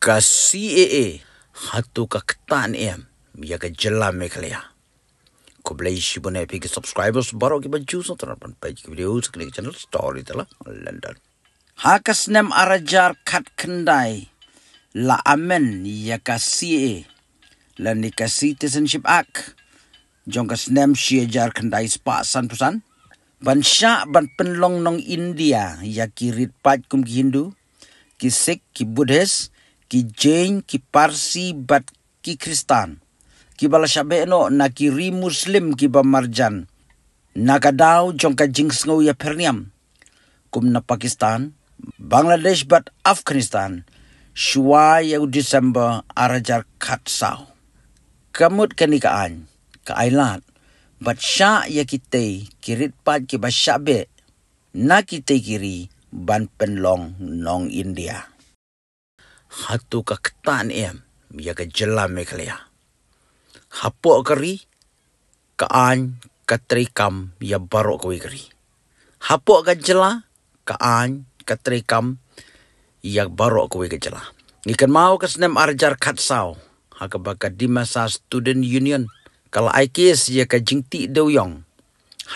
ka CAA hatu ka ktan em ya ka jela me kleya ko blai shi bune pe subscribers baro ki baju so tra pan pe ki video sk ni channel story tala london ha ka snem arajar khat kendai la amen ya ka CAA la ni ka citizenship ak, jong ka snem shi jar kendai spa san pusan ban sha ban penlong nong india ya ki rit pat kum ki hindu ki sik ki buddhist ki jeng ki parsi bat ki kristan ki bala shabeno na ki ri muslim ki ba marjan na kadau jong ka jing snow ya perniam kum na pakistan bangladesh bat afghanistan shwa ya december arajar Sao, kamut kanikaan ka ailat bat sha ya kite kirit pat ki ba shabe na kite kiri ban penlong nong india hatu ke ketan em ia ke jelam me kelia hapok keri ke an ke terikam ia barok kui keri hapok ke jela ke an ke terikam ia barok kui ke jela ni kan mau ke senem arjar kat sau hak baka di masa student union kalau kes ia ke jingti de yong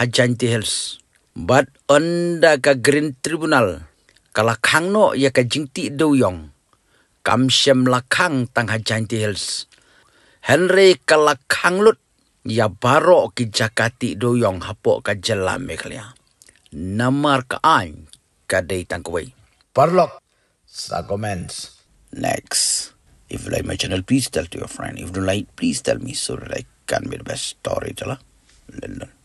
hajanti hels but onda ke green tribunal kalau kangno ia ke jingti de yong kamsem lakang tang hajan hills. Henry kalakang lut ya baru ki jakati doyong hapok ka jelam meklia. Namar ka ain kadai tang kuwei. Parlok sa comments next. If you like my channel, please tell to your friend. If you don't like, please tell me so that I can be the best story storyteller. Lendon.